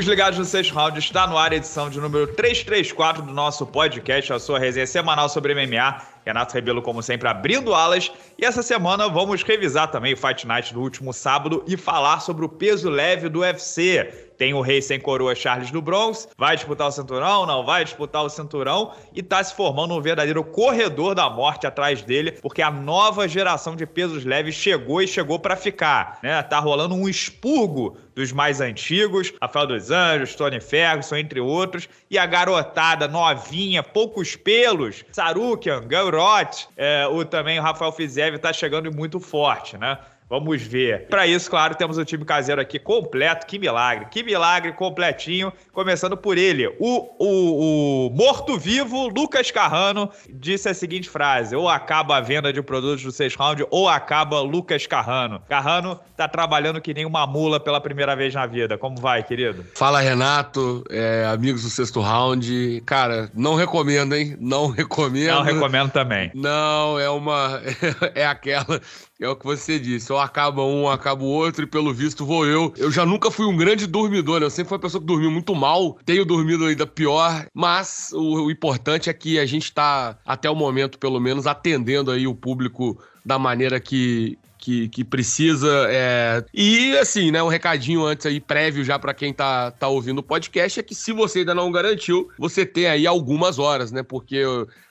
Amigos ligados no sexto round, está no ar a edição de número 334 do nosso podcast, a sua resenha semanal sobre MMA. Renato Rebelo, como sempre, abrindo alas. E essa semana vamos revisar também o Fight Night do último sábado e falar sobre o peso leve do UFC. Tem o rei sem coroa Charles do Bronx, vai disputar o cinturão, não vai disputar o cinturão e tá se formando um verdadeiro corredor da morte atrás dele, porque a nova geração de pesos leves chegou e chegou para ficar, né? Tá rolando um expurgo dos mais antigos, Rafael dos Anjos, Tony Ferguson, entre outros, e a garotada novinha, poucos pelos, Saruki, Gauro é, o, também o Rafael Fizev está chegando muito forte, né? Vamos ver. Para isso, claro, temos o time caseiro aqui completo. Que milagre, que milagre completinho. Começando por ele, o, o, o morto-vivo Lucas Carrano disse a seguinte frase: ou acaba a venda de produtos do sexto round, ou acaba Lucas Carrano. Carrano tá trabalhando que nem uma mula pela primeira vez na vida. Como vai, querido? Fala, Renato, é, amigos do sexto round. Cara, não recomendo, hein? Não recomendo. Não recomendo também. Não, é uma. é aquela. É o que você disse. Ou acaba um, acaba o outro, e pelo visto vou eu. Eu já nunca fui um grande dormidor, né? Eu sempre fui uma pessoa que dormiu muito mal, tenho dormido ainda pior, mas o, o importante é que a gente está, até o momento, pelo menos, atendendo aí o público da maneira que, que, que precisa. É... E, assim, né, um recadinho antes aí, prévio já para quem tá, tá ouvindo o podcast, é que se você ainda não garantiu, você tem aí algumas horas, né? Porque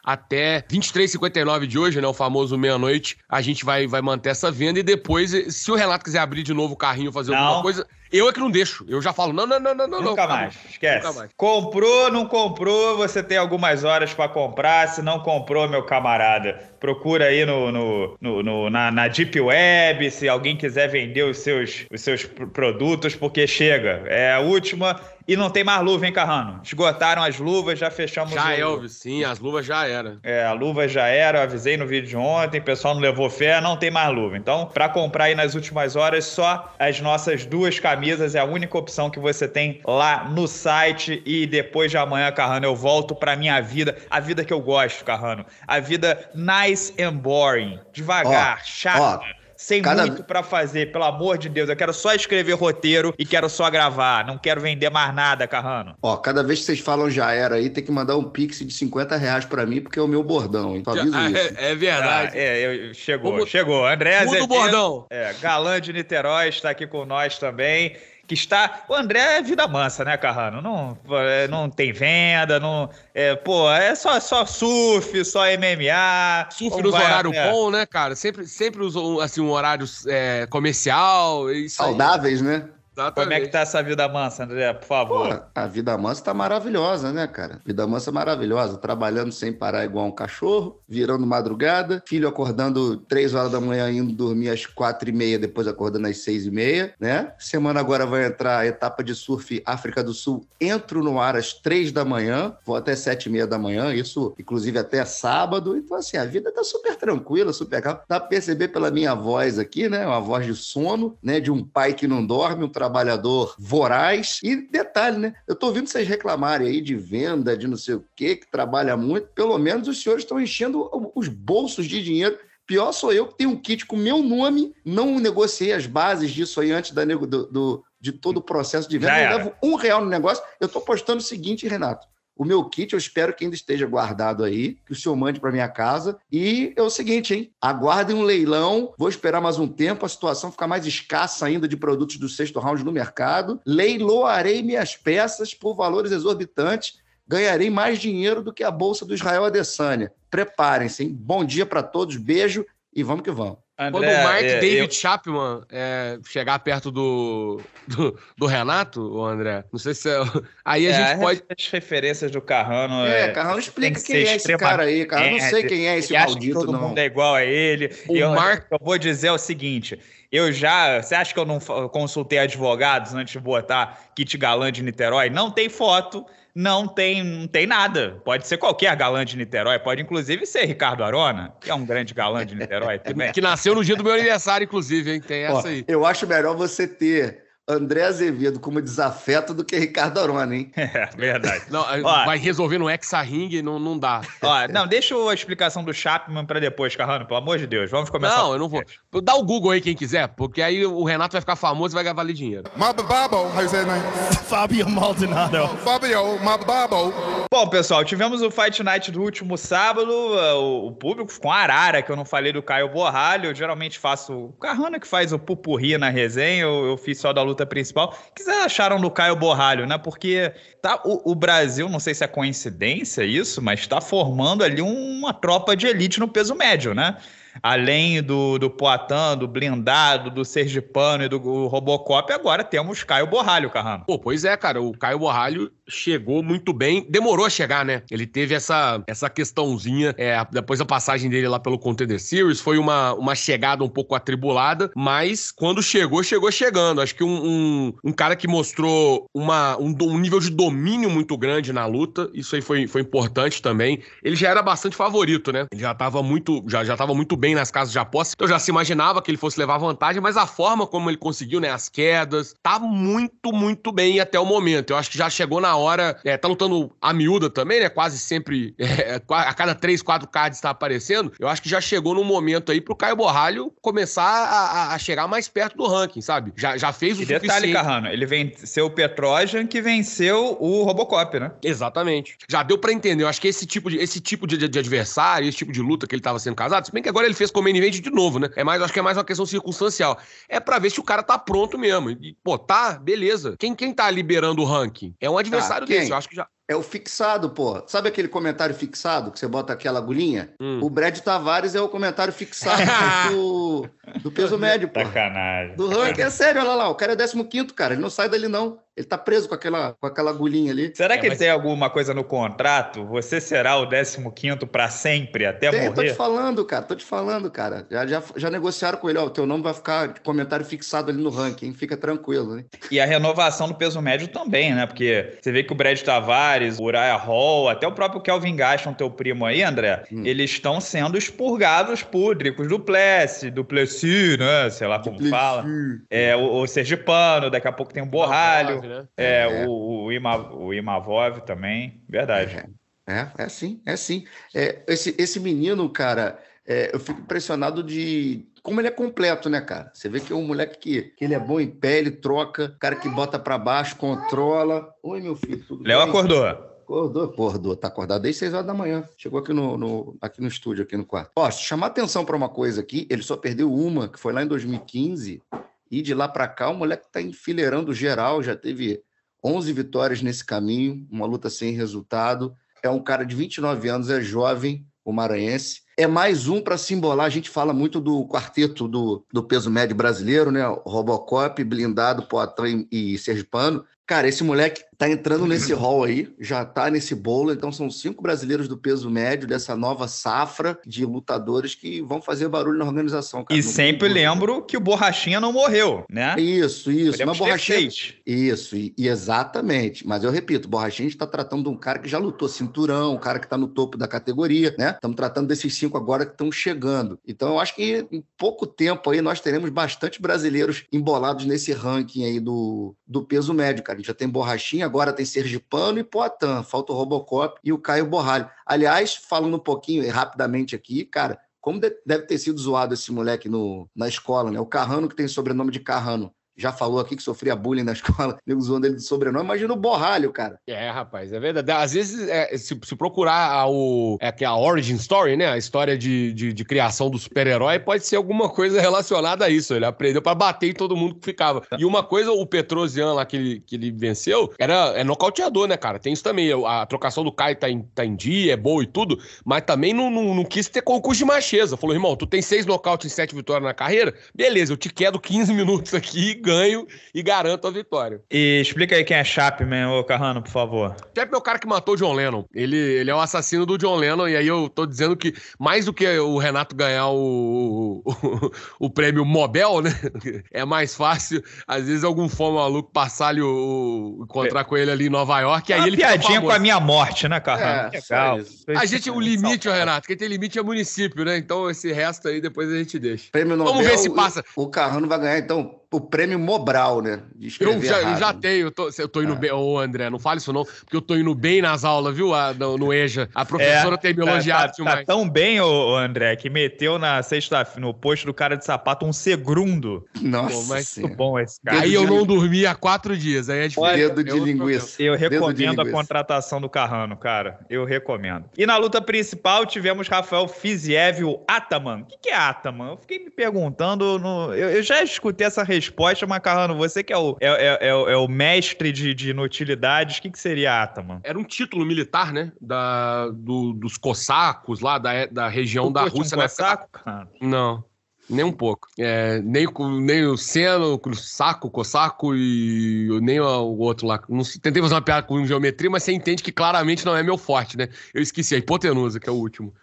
até 23h59 de hoje, né, o famoso meia-noite, a gente vai, vai manter essa venda e depois, se o relato quiser abrir de novo o carrinho, fazer não. alguma coisa... Eu é que não deixo. Eu já falo, não, não, não, não, não. Nunca não, mais, esquece. Nunca mais. Comprou, não comprou, você tem algumas horas para comprar. Se não comprou, meu camarada, procura aí no, no, no, no na, na, Deep Web, se alguém quiser vender os seus, os seus produtos, porque chega. É a última e não tem mais luva, hein, Carrano? Esgotaram as luvas, já fechamos. Já, o... É, Elvis, sim, as luvas já eram É, a luva já era, avisei no vídeo de ontem, o pessoal não levou fé, não tem mais luva. Então, para comprar aí nas últimas horas, só as nossas duas camisas é a única opção que você tem lá no site. E depois de amanhã, Carrano, eu volto pra minha vida, a vida que eu gosto, Carrano. A vida nice and boring, devagar, ó, chata sem Cada... muito para fazer, pelo amor de Deus. Eu quero só escrever roteiro e quero só gravar. Não quero vender mais nada, Carrano. Ó, cada vez que vocês falam já era aí, tem que mandar um pix de 50 reais pra mim, porque é o meu bordão, Então aviso ah, isso. É, é, verdade. Ah, é, eu, chegou, Como... chegou. André Muda o bordão. É, galã de Niterói está aqui com nós também que está. O André é vida mansa, né, Carrano? Não, é, não tem venda, não. É, pô, é só, só surf, só MMA. Surf nos horários até... bom, né, cara? Sempre, sempre usa assim, um horário é, comercial. É Saudáveis, aí. né? Exatamente. Como é que tá essa vida mansa, André, por favor? Pô, a vida mansa tá maravilhosa, né, cara? Vida mansa é maravilhosa. Trabalhando sem parar igual um cachorro, virando madrugada, filho acordando três horas da manhã, indo dormir às quatro e meia, depois acordando às seis e meia, né? Semana agora vai entrar a etapa de surf África do Sul. Entro no ar às três da manhã, vou até sete e meia da manhã, isso inclusive até sábado. Então, assim, a vida tá super tranquila, super calma. Dá pra perceber pela minha voz aqui, né? Uma voz de sono, né? De um pai que não dorme, um trabalho trabalhador voraz. E detalhe, né? Eu estou ouvindo vocês reclamarem aí de venda, de não sei o quê, que trabalha muito. Pelo menos os senhores estão enchendo os bolsos de dinheiro Pior sou eu que tenho um kit com meu nome, não negociei as bases disso aí antes da, do, do de todo o processo de venda. Eu levo um real no negócio. Eu estou postando o seguinte, Renato. O meu kit, eu espero que ainda esteja guardado aí, que o senhor mande para minha casa. E é o seguinte, hein? Aguardem um leilão, vou esperar mais um tempo, a situação ficar mais escassa ainda de produtos do sexto round no mercado. Leiloarei minhas peças por valores exorbitantes ganharei mais dinheiro do que a bolsa do Israel Adesanya. Preparem-se, hein? Bom dia para todos, beijo e vamos que vamos. André, Quando o Mike é, David eu... Chapman é, chegar perto do, do, do Renato, André, não sei se é, aí a é, gente pode. As referências do Carrano. É, é Carrano explica que quem é esse cara aí, cara. não sei quem é esse maldito, todo não. mundo é igual a ele. O Mark... eu vou dizer o seguinte: eu já. Você acha que eu não consultei advogados antes de botar Kit Galã de Niterói? Não tem foto não tem, não tem nada. Pode ser qualquer galã de Niterói, pode inclusive ser Ricardo Arona, que é um grande galã de Niterói também. que nasceu no dia do meu aniversário, inclusive, hein? Tem essa aí. eu acho melhor você ter André Azevedo como desafeto do que Ricardo Arona, hein? É, verdade. Não, vai resolver no ex-ring, não, não dá. Ó, não, deixa a explicação do Chapman para depois, Carrano, pelo amor de Deus. Vamos começar. Não, eu não vou. Dá o Google aí quem quiser, porque aí o Renato vai ficar famoso e vai valer dinheiro. Mababo, how you say né? Fabio Maldonado. Fabio Mababo. Bom, pessoal, tivemos o Fight Night do último sábado. Uh, o, público ficou arara, que eu não falei do Caio Borralho. Eu geralmente faço. O Carrano que faz o pupurri na resenha, eu, eu fiz só da luta principal. O que vocês acharam do Caio Borralho, né? Porque tá, o, o, Brasil, não sei se é coincidência isso, mas tá formando ali uma tropa de elite no peso médio, né? Além do, do Poitin, do Blindado, do Sergipano e do Robocop, agora temos Caio Borralho, Carrano. Pô, pois é, cara. O Caio Borralho chegou muito bem. Demorou a chegar, né? Ele teve essa, essa questãozinha é, depois da passagem dele lá pelo Contender Series. Foi uma, uma chegada um pouco atribulada, mas quando chegou, chegou chegando. Acho que um, um, um cara que mostrou uma, um, um, nível de domínio muito grande na luta. Isso aí foi, foi importante também. Ele já era bastante favorito, né? Ele já tava muito, já, já tava muito bem nas casas de aposta. Então eu já se imaginava que ele fosse levar vantagem, mas a forma como ele conseguiu, né, as quedas, tá muito, muito bem até o momento. Eu acho que já chegou na hora, é, tá lutando a miúda também, né, quase sempre, é, a cada três, quatro cards está aparecendo. Eu acho que já chegou no momento aí pro Caio Borralho começar a, a, chegar mais perto do ranking, sabe? Já, já fez o e detalhe, Carrano, ele venceu o Petrojan que venceu o Robocop, né? Exatamente. Já deu para entender. Eu acho que esse tipo de, esse tipo de, de, de adversário, esse tipo de luta que ele tava sendo casado, se bem que agora ele fez com o main event de novo, né? É mais, acho que é mais uma questão circunstancial. É para ver se o cara tá pronto mesmo. E, pô, tá, beleza. Quem, quem tá liberando o ranking? É um tá, adversário tá, desse, eu acho que já. É o fixado, pô. Sabe aquele comentário fixado que você bota aquela agulhinha? Hum. O Brad Tavares é o comentário fixado do, do peso médio, pô. Sacanagem. Do ranking. É sério, olha lá, o cara é 15, cara. Ele não sai dali, não. Ele está preso com aquela, com aquela agulhinha ali. Será é, que é, mas... tem alguma coisa no contrato? Você será o 15 para sempre, até tem, morrer? Tô te falando, cara. Tô te falando, cara. Já, já, já negociaram com ele. Ó, o teu nome vai ficar de comentário fixado ali no ranking. Fica tranquilo, né? E a renovação do peso médio também, né? Porque você vê que o Brad Tavares, o Uriah Hall, até o próprio Kelvin Gaston, teu primo aí, André, hum. eles estão sendo expurgados púdricos do Plessy, do Plessis, né? Sei lá como fala. É, o, o Sergipano, daqui a pouco tem um Borralho. Né? É, é. O, o, Ima, o Imavov também, verdade. É, é, é sim, é sim. É, esse, esse menino, cara, é, eu fico impressionado de como ele é completo, né, cara? Você vê que é um moleque que, que ele é bom em pé, ele troca, cara que bota para baixo, controla. Oi, meu filho, tudo Léo bem? acordou. Acordou, acordou, tá acordado desde 6 horas da manhã. Chegou aqui no, no, aqui no estúdio, aqui no quarto. Ó, chamar atenção para uma coisa aqui, ele só perdeu uma, que foi lá em 2015, e de lá para cá, o moleque está enfileirando geral, já teve 11 vitórias nesse caminho, uma luta sem resultado. É um cara de 29 anos, é jovem, o maranhense. É mais um para simbolar. A gente fala muito do quarteto do, do peso médio brasileiro, né? Robocop, Blindado, Poitin e Sergipano. Cara, esse moleque tá entrando nesse hall aí, já tá nesse bolo. Então, são cinco brasileiros do peso médio dessa nova safra de lutadores que vão fazer barulho na organização. Cara. E sempre lembro que o Borrachinha não morreu, né? Isso, isso. mas Borrachinha. Isso, e, e, exatamente. Mas eu repito, Borrachinha está tratando de um cara que já lutou cinturão, um cara que está no topo da categoria, né? Estamos tratando desses cinco agora que estão chegando. Então, eu acho que em pouco tempo aí nós teremos bastante brasileiros embolados nesse ranking aí do, do peso médio, cara. A gente já tem Borrachinha agora tem Sergipano e Poitin, falta o Robocop e o Caio Borralho. Aliás, falando um pouquinho rapidamente aqui, cara, como deve ter sido zoado esse moleque no, na escola, né? O Carrano, que tem sobrenome de Carrano já falou aqui que sofria bullying na escola, nego zoando ele de sobrenome. Imagina o borralho, cara. É, rapaz, é verdade. Às vezes, é, se, se, procurar a, o, é, é a origin story, né? A história de, de, de criação do super-herói, pode ser alguma coisa relacionada a isso. Ele aprendeu para bater em todo mundo que ficava. E uma coisa, o Petrosian lá que ele, que ele venceu, era é nocauteador, né, cara? Tem isso também. A trocação do Kai tá em, tá em dia, é boa e tudo, mas também não, não, não quis ter concurso de macheza. Falou, irmão, tu tem seis nocautes e sete vitórias na carreira? Beleza, eu te quero 15 minutos aqui ganho e garanto a vitória. E explica aí quem é Chapman, ô Carrano, por favor. Chapman é o cara que matou o John Lennon. Ele, ele é o assassino do John Lennon, e aí eu tô dizendo que mais do que o Renato ganhar o, o, o prêmio Nobel, né? É mais fácil, às vezes, algum fã maluco passar ali o, encontrar é. com ele ali em Nova York. É uma aí ele piadinha com a minha morte, né, Carrano? É, Legal. A gente, o limite, ó, Renato, quem tem limite é município, né? Então esse resto aí depois a gente deixa. Prêmio Nobel, Vamos ver se passa. O, o Carrano vai ganhar, então, o prêmio Mobral, né? eu já, eu já né? tenho, eu tô, eu tô indo é. bem. Ô, André, não fale isso não, porque eu tô indo bem nas aulas, viu? A, no, no EJA. A professora é, tem me tá, elogiado tá, Tá tão bem, ô, André, que meteu na sexta no posto do cara de sapato um segundo. Nossa. Pô, mas muito bom esse cara. Aí eu não dormi há quatro dias. Aí é difícil. Dedo de é linguiça. Eu recomendo a contratação do Carrano, cara. Eu recomendo. E na luta principal tivemos Rafael Fiziev, o Ataman. O que, que é Ataman? Eu fiquei me perguntando. No... Eu, eu já escutei essa região resposta, Macarrano, você que é o, é, é, é, é o mestre de, de inutilidades, o que, que seria Ataman? Era um título militar, né? Da, do, dos cossacos lá, da, da região da Rússia. Um cossaco, época... cara? Não. Nem um pouco. É, nem, nem o Seno, o Saco, o Cossaco e nem o outro lá. Não, tentei fazer uma piada com geometria, mas você entende que claramente não é meu forte, né? Eu esqueci a é hipotenusa, que é o último.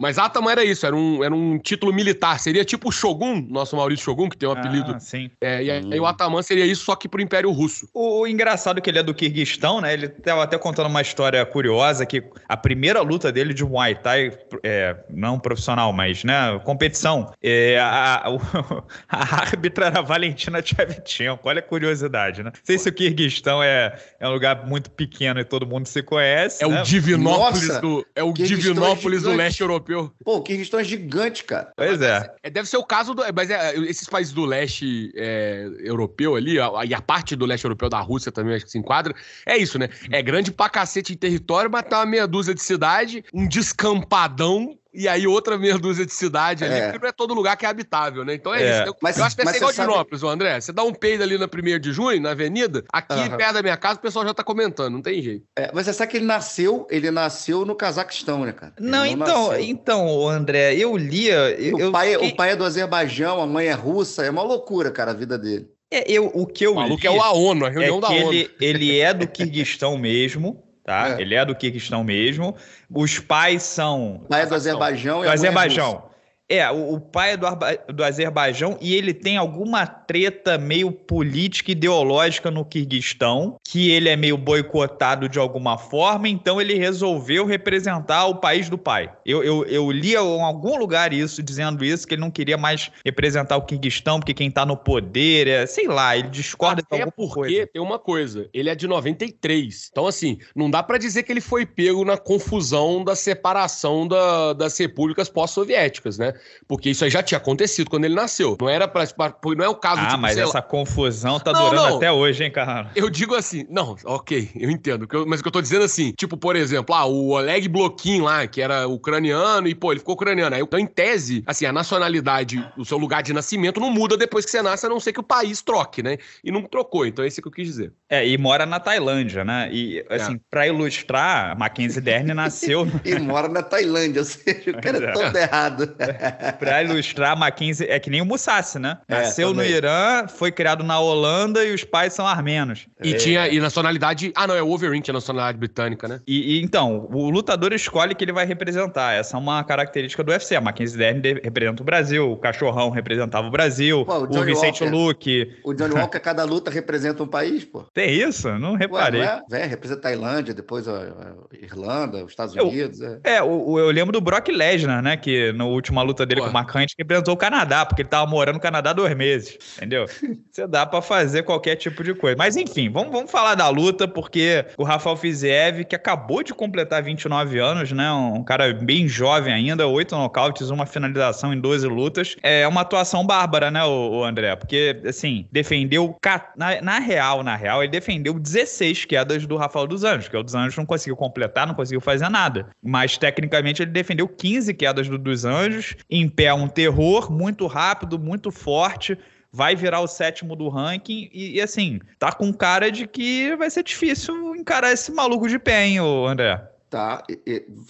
Mas Atama era isso, era um, era um título militar. Seria tipo o Shogun, nosso Maurício Shogun, que tem um ah, apelido. Sim. É, e aí hum. o Ataman seria isso, só que pro Império Russo. O, o engraçado é que ele é do Kirguistão, né? Ele estava até contando uma história curiosa que a primeira luta dele de Muay Thai, é, não profissional, mas, né, competição, é, a, a, a árbitra era a Valentina Tchevchenko. Olha a curiosidade, né? Não sei se o Kirguistão é, é um lugar muito pequeno e todo mundo se conhece. É né? o Divinópolis Nossa, do. É o é Divinópolis é do leste europeu europeu. Pô, o Kirguistão é gigante, cara. Pois é. é. Deve ser o caso do. Mas é, esses países do leste é, europeu ali, a, e a parte do leste europeu da Rússia também acho que se enquadra. É isso, né? É grande pra cacete em território, mas tá uma meia dúzia de cidade, um descampadão e aí outra meia dúzia de cidade ali, é. porque não é todo lugar que é habitável, né? Então é, é. isso. Eu, né? mas, eu acho que é igual Dinópolis, sabe... André. Você dá um peido ali na 1 de junho, na avenida, aqui uhum. perto da minha casa, o pessoal já tá comentando, não tem jeito. É, mas você sabe que ele nasceu, ele nasceu no Cazaquistão, né, cara? Não, então, então, André, eu lia. Eu, o, pai, é- fiquei... o pai é do Azerbaijão, a mãe é russa, é uma loucura, cara, a vida dele. É, eu, o que eu o maluco li, é o a ONU, a reunião é da ele, ONU. Ele é do Kirguistão mesmo. tá? É. Ele é do Kirguistão mesmo. Os pais são. O pai é do Azerbaijão. e Do Azerbaijão. É, o, o pai é do, do Azerbaijão e ele tem alguma treta meio política ideológica no Kirguistão, que ele é meio boicotado de alguma forma, então ele resolveu representar o país do pai. Eu, eu, eu li em algum lugar isso, dizendo isso, que ele não queria mais representar o Kirguistão, porque quem tá no poder é, sei lá, ele discorda Até de alguma porque coisa. tem uma coisa, ele é de 93. Então, assim, não dá para dizer que ele foi pego na confusão da separação da, das repúblicas pós-soviéticas, né? Porque isso aí já tinha acontecido quando ele nasceu. Não era para não é o caso Ah, tipo, mas essa lá. confusão tá não, durando não. até hoje, hein, cara Eu digo assim, não, ok, eu entendo. Mas o que eu tô dizendo assim, tipo, por exemplo, ah, o Oleg Bloquin lá, que era ucraniano, e pô, ele ficou ucraniano. Aí, então, em tese, assim, a nacionalidade, o seu lugar de nascimento não muda depois que você nasce, a não ser que o país troque, né? E não trocou, então é isso que eu quis dizer. É, e mora na Tailândia, né? E, é. assim, é. pra ilustrar, Mackenzie Derne nasceu. e mora na Tailândia, ou seja, o cara é, é. todo errado. pra ilustrar, Mackenzie é que nem o Musashi, né? É, Nasceu é, no Irã, foi criado na Holanda e os pais são armenos. E é. tinha e nacionalidade. Ah, não, é o Wolverine, que é a nacionalidade britânica, né? E, e, então, o lutador escolhe que ele vai representar. Essa é uma característica do UFC. A Mackenzie Dern representa o Brasil, o Cachorrão representava o Brasil, pô, o, o, Vicente Walker, Luke. O Johnny Walker, cada luta representa um país, pô. Tem isso? Não reparei. Ué, não é? Véio, representa Tailândia, depois a, Irlanda, os Estados eu, Unidos. É, é eu, eu lembro do Brock Lesnar, né? Que na última luta dele Porra. com o Marcante que enfrentou o Canadá, porque ele tava morando no Canadá dois meses, entendeu? Você dá para fazer qualquer tipo de coisa. Mas enfim, vamos, vamos falar da luta, porque o Rafael Fiziev, que acabou de completar 29 anos, né? Um cara bem jovem ainda, oito nocautes, uma finalização em 12 lutas. É uma atuação bárbara, né, o, André? Porque, assim, defendeu. Na, na real, na real, ele defendeu 16 quedas do Rafael dos Anjos, que é o dos Anjos não conseguiu completar, não conseguiu fazer nada. Mas, tecnicamente, ele defendeu 15 quedas do dos Anjos em pé um terror muito rápido, muito forte, vai virar o sétimo do ranking e, e assim, tá com cara de que vai ser difícil encarar esse maluco de pé, hein, André? tá?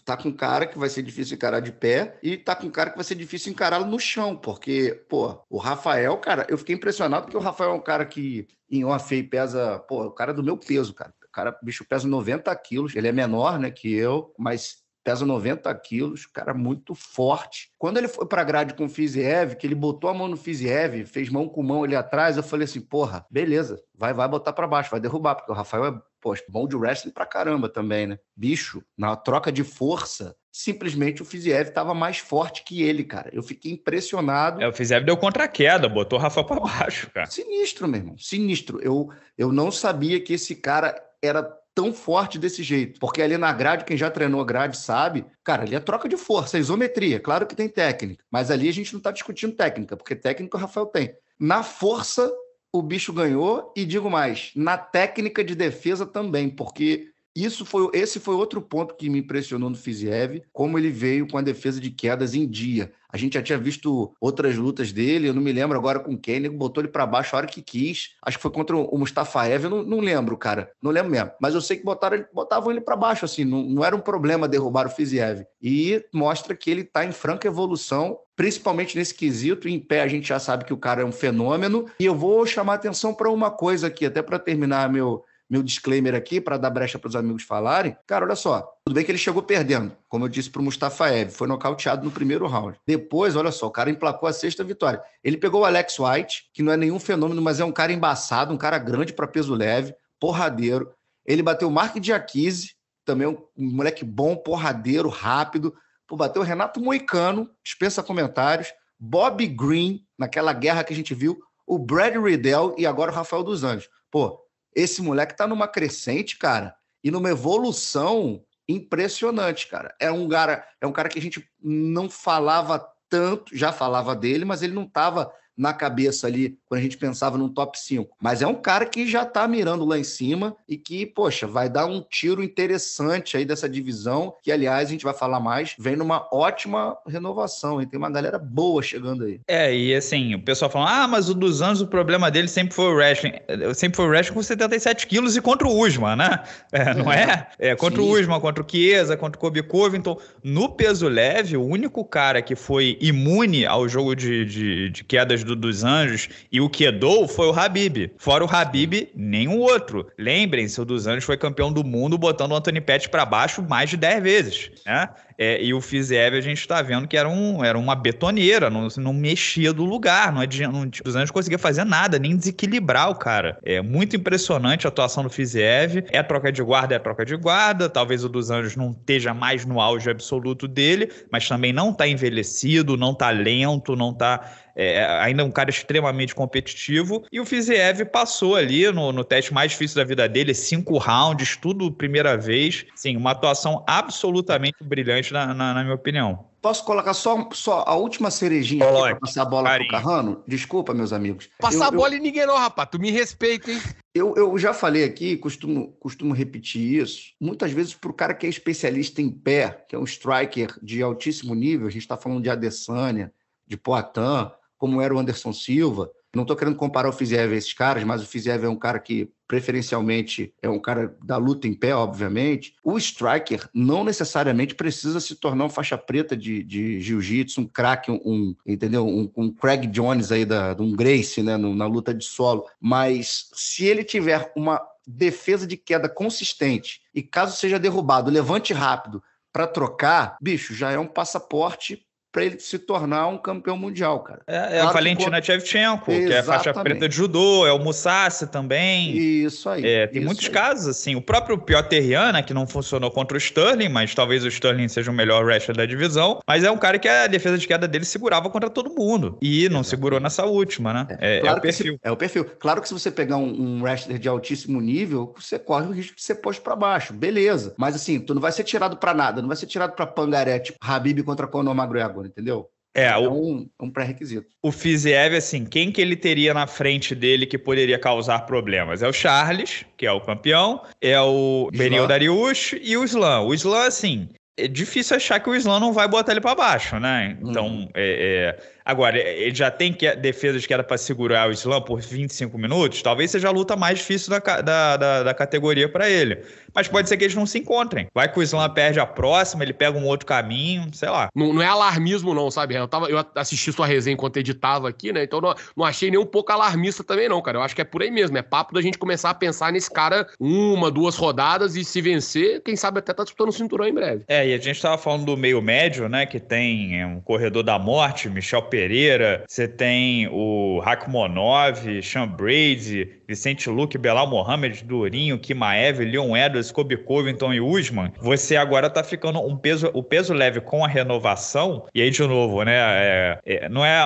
tá com cara que vai ser difícil encarar de pé e tá com cara que vai ser difícil encará-lo no chão, porque, pô, o Rafael, cara, eu fiquei impressionado porque o Rafael é um cara que em off aí pesa, pô, o cara é do meu peso, cara. O cara, bicho, pesa 90 quilos, ele é menor, né, que eu, mas pesa 90 quilos, cara muito forte. Quando ele foi para grade com o Fiziev, que ele botou a mão no Fiziev, fez mão com mão ali atrás, eu falei assim, porra, beleza, vai, vai botar para baixo, vai derrubar, porque o Rafael é pô, bom de wrestling pra caramba também, né? Bicho, na troca de força, simplesmente o Fiziev estava mais forte que ele, cara. Eu fiquei impressionado. É, o Fiziev deu contra-queda, botou o Rafael para baixo, cara. Sinistro, meu irmão, sinistro. Eu, eu não sabia que esse cara era tão forte desse jeito. Porque ali na grade, quem já treinou grade sabe, cara, ali é troca de força, é isometria. É claro que tem técnica, mas ali a gente não está discutindo técnica, porque técnica o Rafael tem. Na força, o bicho ganhou, e digo mais, na técnica de defesa também, porque isso foi, esse foi outro ponto que me impressionou no Fiziev, como ele veio com a defesa de quedas em dia. A gente já tinha visto outras lutas dele, eu não me lembro agora com quem, ele botou ele para baixo a hora que quis. Acho que foi contra o Mustafaev, eu não, não lembro, cara. Não lembro mesmo. Mas eu sei que botaram, botavam ele para baixo, assim, não, não, era um problema derrubar o Fiziev. E mostra que ele está em franca evolução, principalmente nesse quesito. Em pé a gente já sabe que o cara é um fenômeno. E eu vou chamar atenção para uma coisa aqui, até para terminar meu meu disclaimer aqui para dar brecha para os amigos falarem. Cara, olha só. Tudo bem que ele chegou perdendo, como eu disse para o Mustafaev, foi nocauteado no primeiro round. Depois, olha só, o cara emplacou a sexta vitória. Ele pegou o Alex White, que não é nenhum fenômeno, mas é um cara embaçado, um cara grande para peso leve, porradeiro. Ele bateu o Mark Diakise, também um moleque bom, porradeiro, rápido. Pô, bateu o Renato Moicano, dispensa comentários. Bob Green, naquela guerra que a gente viu. O Brad Riddell e agora o Rafael dos Anjos. Pô, esse moleque tá numa crescente, cara, e numa evolução impressionante, cara. É um cara, é um cara que a gente não falava tanto, já falava dele, mas ele não tava na cabeça ali quando a gente pensava num top 5. Mas é um cara que já está mirando lá em cima e que, poxa, vai dar um tiro interessante aí dessa divisão, que aliás a gente vai falar mais, vem numa ótima renovação, e tem uma galera boa chegando aí. É, e assim, o pessoal fala: "Ah, mas o dos anos o problema dele sempre foi o wrestling, eh, sempre foi o wrestling com 77 quilos e contra o Usman, né? É, não é? É, é contra Sim. o Usman, contra o Chiesa, contra o Kobe Covington, no peso leve, o único cara que foi imune ao jogo de, de, de quedas do, dos anjos, e o que quedou foi o Habib. Fora o Habib, nenhum outro. Lembrem-se, o dos anjos foi campeão do mundo botando o Anthony Pettis para baixo mais de 10 vezes, né? É, e o Fizev, a gente está vendo que era, um, era uma betoneira, não, não mexia do lugar, não, adianta, não os anjos conseguia fazer nada, nem desequilibrar o cara. É muito impressionante a atuação do Fizev. É troca de guarda, é troca de guarda. Talvez o dos anjos não esteja mais no auge absoluto dele, mas também não está envelhecido, não está lento, não está é, ainda um cara extremamente competitivo. E o Fiziev passou ali no, no teste mais difícil da vida dele, cinco rounds, tudo primeira vez. Sim, uma atuação absolutamente brilhante, na, na, na minha opinião. Posso colocar só, só a última cerejinha aqui pra passar a bola carinho. pro Carrano? Desculpa, meus amigos. Passar eu, a bola eu, em ninguém não, rapaz. Tu me respeita, hein? Eu, eu já falei aqui, costumo, costumo repetir isso. Muitas vezes, pro cara que é especialista em pé, que é um striker de altíssimo nível, a gente está falando de Adesanya, de Poitin, como era o Anderson Silva. Não estou querendo comparar o Fiziev a esses caras, mas o Fiziev é um cara que preferencialmente é um cara da luta em pé, obviamente. O striker não necessariamente precisa se tornar um faixa preta de, de jiu-jitsu, um craque, um, um, entendeu? Um, um, Craig Jones aí, da, um Grace, né, no, na luta de solo. Mas se ele tiver uma defesa de queda consistente e caso seja derrubado, levante rápido para trocar, bicho, já é um passaporte para ele se tornar um campeão mundial, cara. É, é claro a Valentina Tchevchenko, que é a faixa preta de judô, é o Musashi também. Isso aí. É, tem isso muitos aí. casos, assim. O próprio Piotr né, que não funcionou contra o Sterling, mas talvez o Sterling seja o melhor wrestler da divisão, mas é um cara que a defesa de queda dele segurava contra todo mundo. E não Exatamente. segurou nessa última, né? É, claro é, é o perfil. Se, é o perfil. Claro que se você pegar um, um wrestler de altíssimo nível, você corre o risco de ser posto para baixo. Beleza. Mas assim, tu não vai ser tirado para nada, não vai ser tirado para pangaré, tipo Habib contra Conor McGregor entendeu? É, é um, é um pré-requisito. O Fiziev, assim, quem que ele teria na frente dele que poderia causar problemas? É o Charles, que é o campeão, é o Benil Dariush e o Slam. O Slam, assim, é difícil achar que o Slam não vai botar ele para baixo, né? Então, hum. é, é Agora, ele já tem que, defesas que era para segurar o slam por 25 minutos, talvez seja a luta mais difícil da, da, da, da categoria para ele. Mas pode ser que eles não se encontrem. Vai que o slam perde a próxima, ele pega um outro caminho, sei lá. Não, não é alarmismo, não, sabe, Renan? Eu, tava, eu assisti sua resenha enquanto editava aqui, né? Então não, não achei nem um pouco alarmista também, não, cara. Eu acho que é por aí mesmo. É papo da gente começar a pensar nesse cara uma, duas rodadas e se vencer, quem sabe até tá disputando o cinturão em breve. É, e a gente tava falando do meio médio, né? Que tem é, um corredor da morte, Michel Pe Pereira, você tem o Rakhmonov, Sean Brady, Vicente Luque, Belal Mohamed, Durinho, Kimaev, Leon Edwards, Kobe Covington e Usman, você agora tá ficando um peso, o peso leve com a renovação, e aí de novo, né, é, é, não é,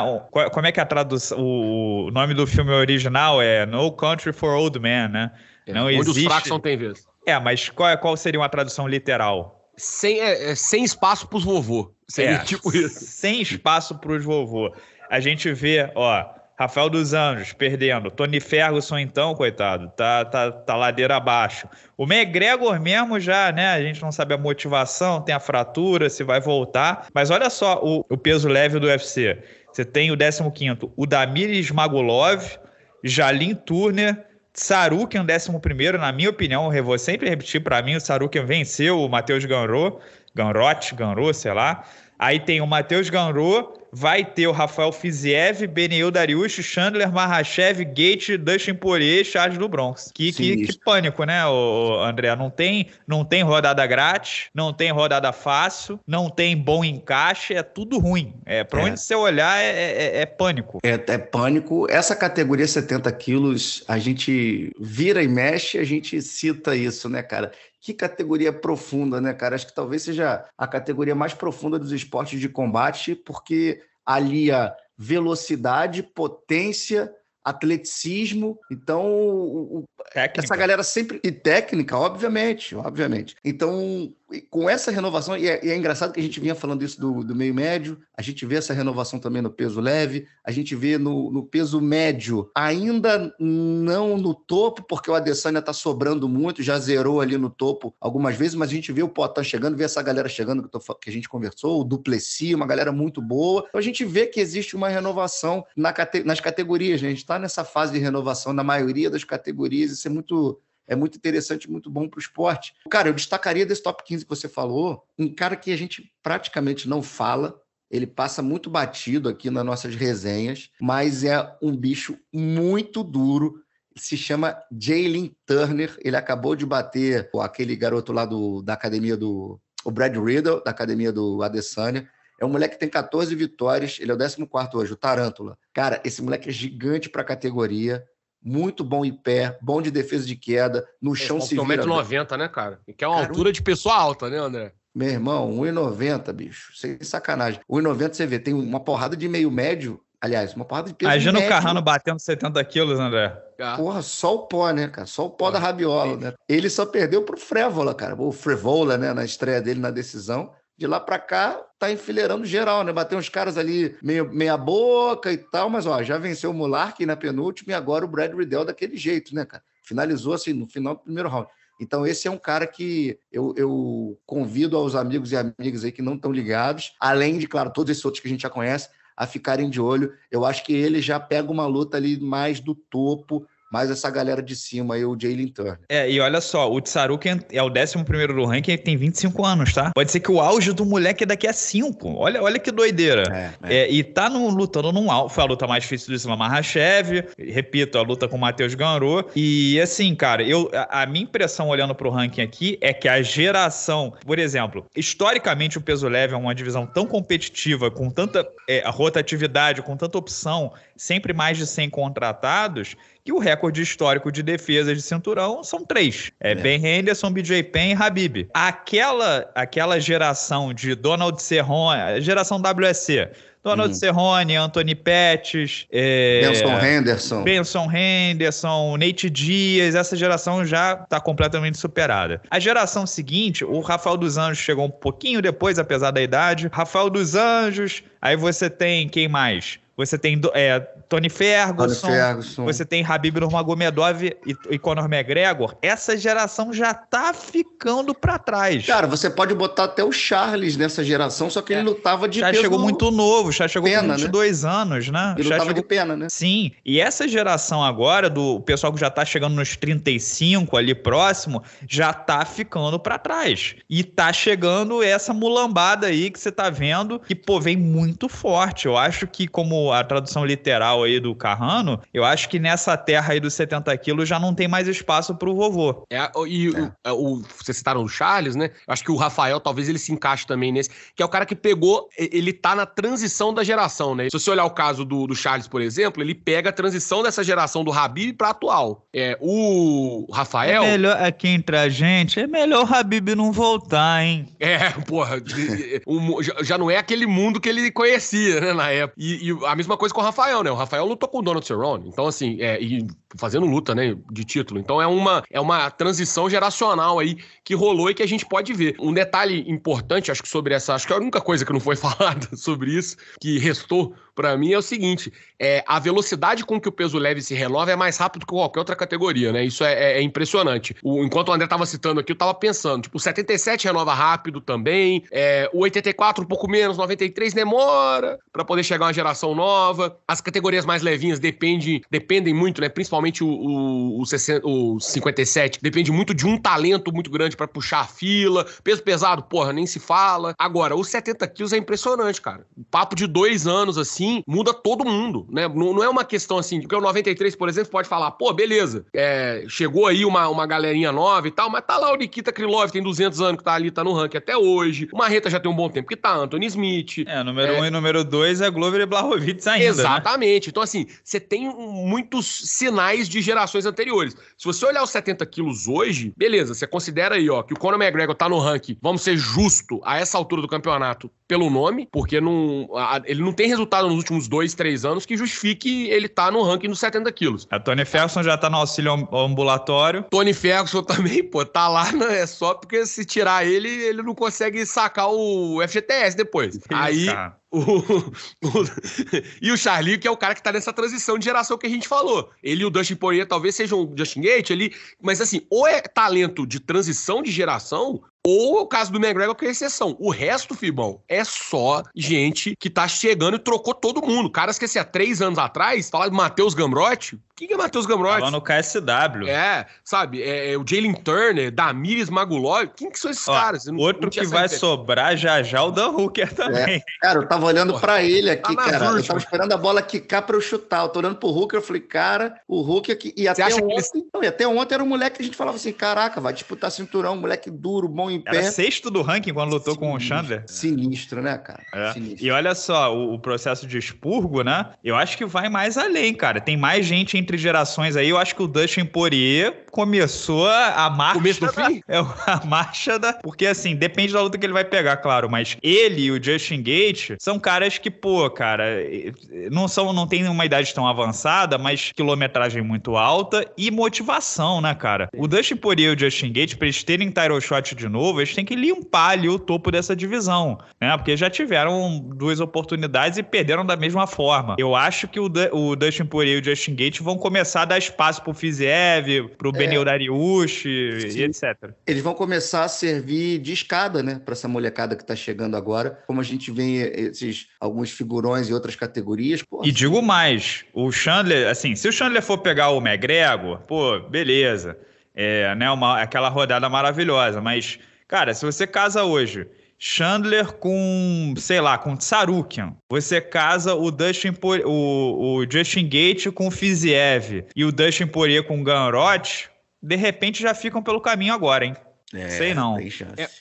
como é que é a tradução, o, nome do filme original é No Country for Old Men, né? É, não onde existe... os fracos não tem vez. É, mas qual, é, qual seria uma tradução literal? Sem, é, é sem espaço pros vovô. Seria é, tipo isso. Sem espaço para os vovô. A gente vê, ó, Rafael dos Anjos perdendo. Tony Ferguson, então, coitado, tá, tá, tá ladeira abaixo. O McGregor mesmo já, né? A gente não sabe a motivação, tem a fratura, se vai voltar. Mas olha só o, o peso leve do UFC. Você tem o 15 o Damir Smagulov, Jalim Turner, Sarukian 11 primeiro. na minha opinião, eu vou sempre repetir, para mim o Sarukian venceu o Matheus Ganro, Ganrote, Ganro, sei lá. Aí tem o Matheus Ganrou, vai ter o Rafael Fiziev, Beneu Darius, Chandler Mahashev, Gate, Dustin Poirier, Charles do Bronx. Que, que, que, pânico, né, ô, André? Não tem, não tem rodada grátis, não tem rodada fácil, não tem bom encaixe, é tudo ruim. É, para é. onde você olhar é, é, é, é pânico. É, é, pânico. Essa categoria 70 quilos, a gente vira e mexe, a gente cita isso, né, cara? Que categoria profunda, né, cara? Acho que talvez seja a categoria mais profunda dos esportes de combate, porque alia velocidade, potência, atleticismo. Então, o, Técnica. Essa galera sempre. E técnica, obviamente, obviamente. Então, com essa renovação, e é, e é, engraçado que a gente vinha falando isso do, do, meio médio, a gente vê essa renovação também no peso leve, a gente vê no, no peso médio, ainda não no topo, porque o Adesanya está sobrando muito, já zerou ali no topo algumas vezes, mas a gente vê o Potan chegando, vê essa galera chegando que, tô, que a gente conversou, o Duplessis, uma galera muito boa. Então a gente vê que existe uma renovação na, nas categorias, né? a gente está nessa fase de renovação na maioria das categorias isso é muito, é muito interessante, muito bom para o esporte. Cara, eu destacaria desse top 15 que você falou, um cara que a gente praticamente não fala, ele passa muito batido aqui nas nossas resenhas, mas é um bicho muito duro. Se chama Jalen Turner. Ele acabou de bater aquele garoto lá do, da academia do. O Brad Riddle, da academia do Adesanya. É um moleque que tem 14 vitórias, ele é o 14 hoje, o Tarântula. Cara, esse moleque é gigante para a categoria muito bom em pé, bom de defesa de queda, no chão se vira. 1,90m, né, cara? E que é uma cara, altura de pessoa alta, né, André? Meu irmão, 1,90, bicho. Sem sacanagem. 1,90 você vê, tem uma porrada de meio médio. Aliás, uma porrada de peso. Imagina médio. o Carrano né? batendo 70 quilos, André. Tá. Porra, só o pó, né, cara? Só o pó da rabiola, né? Ele só perdeu pro Frévola, cara. O Frévola, né, na estreia dele na decisão. De lá para cá, tá enfileirando geral, né? Bateu uns caras ali meio, meia boca e tal, mas ó, já venceu o Mulark na penúltima e agora o Brad Riddell daquele jeito, né, cara? Finalizou assim no final do primeiro round. Então, esse é um cara que eu, eu convido aos amigos e amigas aí que não estão ligados, além de, claro, todos esses outros que a gente já conhece, a ficarem de olho. Eu acho que ele já pega uma luta ali mais do topo, mais essa galera de cima aí, o Jalen Turner. É, e olha só, o tsaruk é, é o 11 do ranking, ele tem 25 anos, tá? Pode ser que o auge do moleque é daqui a 5. Olha, olha que doideira. É, é. é e tá no, lutando num alto. Foi a luta mais difícil do Islam Mahashev, repito, a luta com o Matheus Ganrou. E assim, cara, eu, a, a, minha impressão olhando pro ranking aqui é que a geração, por exemplo, historicamente o peso leve é uma divisão tão competitiva, com tanta é, rotatividade, com tanta opção, sempre mais de 100 contratados, e o recorde histórico de defesa de cinturão são três: é, é. Ben Henderson, BJ Penn e Habib. Aquela, aquela geração de Donald Cerrone a geração WSC. Donald hum. Cerrone, Anthony Pettis, é, Benson Henderson. Benson Henderson, Nate Dias, essa geração já está completamente superada. A geração seguinte, o Rafael dos Anjos chegou um pouquinho depois, apesar da idade. Rafael dos Anjos, aí você tem quem mais? Você tem é, Tony Ferguson, Tony Ferguson. você tem Habib Nurmagomedov e, e Conor McGregor, essa geração já tá ficando para trás. Cara, você pode botar até o Charles nessa geração, só que é. ele lutava de já peso... chegou muito novo, já chegou pena, com 22 né? anos, né? Ele já lutava chegou... de pena, né? Sim, e essa geração agora do pessoal que já tá chegando nos 35 ali próximo, já tá ficando para trás. E tá chegando essa mulambada aí que você tá vendo, que pô, vem muito forte. Eu acho que como a tradução literal aí do Carrano, eu acho que nessa terra aí dos 70 quilos já não tem mais espaço pro vovô. É, e é. O, é, o, vocês citaram o Charles, né? Eu acho que o Rafael talvez ele se encaixe também nesse, que é o cara que pegou, ele tá na transição da geração, né? Se você olhar o caso do, do Charles, por exemplo, ele pega a transição dessa geração do Habib pra atual. É, o Rafael... É melhor aqui é entre a gente, é melhor o Habib não voltar, hein? É, porra, já não é aquele mundo que ele conhecia, né, na época. E, e a mesma coisa com o Rafael, né? O Rafael lutou com o Donald Cerrone. Então, assim, é, e fazendo luta, né, de título. Então é uma é uma transição geracional aí que rolou e que a gente pode ver. Um detalhe importante, acho que sobre essa, acho que a única coisa que não foi falada sobre isso que restou para mim é o seguinte: é, a velocidade com que o peso leve se renova é mais rápido que qualquer outra categoria, né? Isso é, é, é impressionante. O, enquanto o André estava citando aqui, eu estava pensando, tipo, o 77 renova rápido também, é, o 84 um pouco menos, 93 demora para poder chegar uma geração nova. As categorias mais levinhas dependem, dependem muito, né? Principalmente principalmente o, o, o, 60, o 57, depende muito de um talento muito grande para puxar a fila. Peso pesado, porra, nem se fala. Agora, os 70 quilos é impressionante, cara. O papo de dois anos, assim, muda todo mundo, né? Não, não é uma questão assim, porque o 93, por exemplo, pode falar, pô, beleza, é, chegou aí uma, uma galerinha nova e tal, mas tá lá o Nikita Krylov, tem 200 anos que tá ali, tá no ranking até hoje. O Marreta já tem um bom tempo que tá, Anthony Smith. É, número é... um e número dois é Glover e Blahovic ainda. Né? Exatamente. Né? Então, assim, você tem muitos sinais mais de gerações anteriores. Se você olhar os 70 quilos hoje, beleza, você considera aí, ó, que o Conor McGregor tá no ranking, vamos ser justo, a essa altura do campeonato, pelo nome, porque não, a, ele não tem resultado nos últimos dois, três anos que justifique ele tá no ranking dos 70 quilos. A Tony Ferguson já tá no auxílio ambulatório. Tony Ferguson também, pô, tá lá, né? É só porque se tirar ele, ele não consegue sacar o FGTS depois. Aí, e o Charlie, que é o cara que tá nessa transição de geração que a gente falou. Ele e o Dustin Poirier talvez sejam um Justin Gate ali, mas assim, ou é talento de transição de geração, ou o caso do McGregor, que é exceção. O resto, Fibão, é só gente que tá chegando e trocou todo mundo. Caras que, assim, há três anos atrás, falar de Matheus Gambrotti, quem que é Matheus Gambrotti? Lá no KSW. É, sabe? É, é o Jalen Turner, Damiris Magulov. Quem que são esses Ó, caras? Não, outro não que vai ideia. sobrar já já é o Dan Hooker é. também. É. Cara, eu tava olhando para ele aqui, tá cara. Eu tava esperando a bola quicar para eu chutar. Eu tô olhando pro Hooker, eu falei, cara, o Hooker... Que... E, até ontem, que ele... não, e até ontem era um moleque que a gente falava assim, caraca, vai disputar cinturão, moleque duro, bom em pé. Era sexto do ranking quando lutou Sinistro, com o Chandler. Sinistro, né, cara? É. Sinistro. E olha só, o, o, processo de expurgo, né? Eu acho que vai mais além, cara. Tem mais gente entre gerações aí. Eu acho que o Dustin Poirier começou a marcha. Começo do fim? É, a marcha da. Porque assim, depende da luta que ele vai pegar, claro. Mas ele e o Justin Gate são caras que, pô, cara, não são, não tem uma idade tão avançada, mas quilometragem muito alta e motivação, né, cara? O Dustin Poirier e o Justin Gate, pra eles terem title shot de novo novo, eles têm que limpar ali o topo dessa divisão, né? Porque já tiveram duas oportunidades e perderam da mesma forma. Eu acho que o, D o Dustin Poirier e o Justin Gate vão começar a dar espaço pro Fiziev, pro é, Benil Dariush e etc. Eles vão começar a servir de escada, né? Pra essa molecada que tá chegando agora. Como a gente vê esses alguns figurões em outras categorias. Pô, e assim... digo mais, o Chandler, assim, se o Chandler for pegar o McGregor, pô, beleza. É, né, uma, aquela rodada maravilhosa, mas Cara, se você casa hoje Chandler com, sei lá, com Tsarukian. Você casa o Dustin Por... o, o Justin Gate com Fiziev e o Dustin Poirier com Ganrot, de repente já ficam pelo caminho agora, hein? É, sei não. É,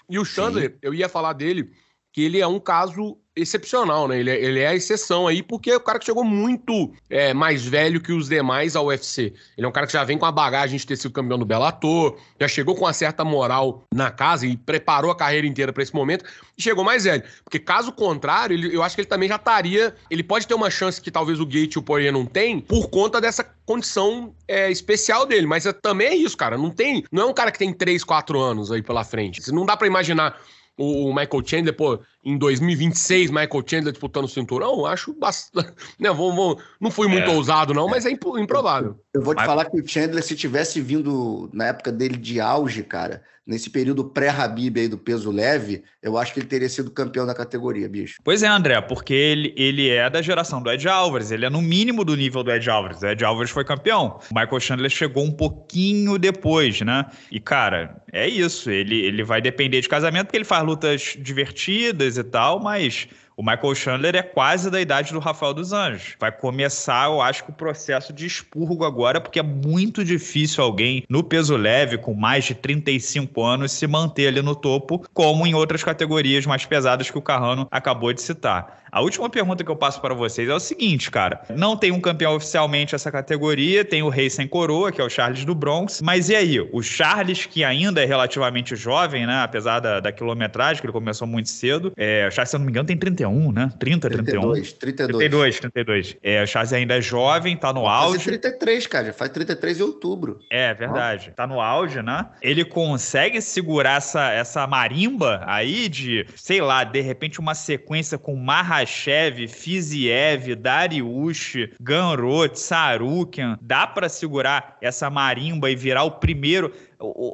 e o Chandler, Sim. eu ia falar dele, que ele é um caso excepcional, né? Ele é, ele é a exceção aí, porque é o cara que chegou muito é, mais velho que os demais ao UFC. Ele é um cara que já vem com a bagagem de ter sido campeão do Bellator, já chegou com uma certa moral na casa e preparou a carreira inteira para esse momento e chegou mais velho. Porque caso contrário, ele, eu acho que ele também já estaria... Ele pode ter uma chance que talvez o Gate e o Poirier não tem por conta dessa condição é, especial dele, mas é, também é isso, cara. Não tem... Não é um cara que tem 3, 4 anos aí pela frente. Não dá para imaginar o, o, Michael Chandler, pô, em 2026, Michael Chandler disputando o cinturão, acho bastante. Não, né, vamos, vamos, não fui muito é. ousado, não, é. mas é improvável. Eu, eu vou te mas... falar que o Chandler, se tivesse vindo na época dele de auge, cara, nesse período pré-Habib aí do peso leve, eu acho que ele teria sido campeão da categoria, bicho. Pois é, André, porque ele, ele é da geração do Ed Álvares, ele é no mínimo do nível do Ed Álvares. O Ed Álvares foi campeão. O Michael Chandler chegou um pouquinho depois, né? E, cara, é isso. Ele, ele vai depender de casamento, porque ele faz lutas divertidas e tal, mas o Michael Chandler é quase da idade do Rafael dos Anjos. Vai começar, eu acho, o processo de expurgo agora, porque é muito difícil alguém no peso leve, com mais de 35 anos, se manter ali no topo, como em outras categorias mais pesadas que o Carrano acabou de citar. A última pergunta que eu passo para vocês é o seguinte, cara. Não tem um campeão oficialmente essa categoria, tem o Rei Sem Coroa, que é o Charles do Bronx. Mas e aí? O Charles, que ainda é relativamente jovem, né? Apesar da, da quilometragem, que ele começou muito cedo. É, o Charles, se eu não me engano, tem 30 31, né? 30, 32, 31. 32. 32, 32. É, o Chaves ainda é jovem, tá no auge. Faz 33, cara. Já faz 33 de outubro. É, verdade. Nossa. Tá no auge, né? Ele consegue segurar essa, essa marimba aí de, sei lá, de repente uma sequência com Mahashev, Fiziev, Dariush, Ganro, Tsarukian. Dá para segurar essa marimba e virar o primeiro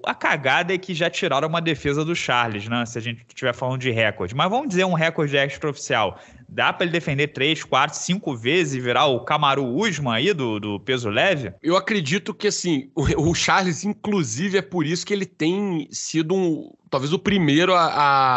a cagada é que já tiraram uma defesa do Charles, né? Se a gente estiver falando de recorde. Mas vamos dizer um recorde extraoficial. Dá para ele defender três, quatro, cinco vezes e virar o Camaru Usman aí do, do peso leve? Eu acredito que, assim, o, o Charles, inclusive, é por isso que ele tem sido um, talvez o primeiro a,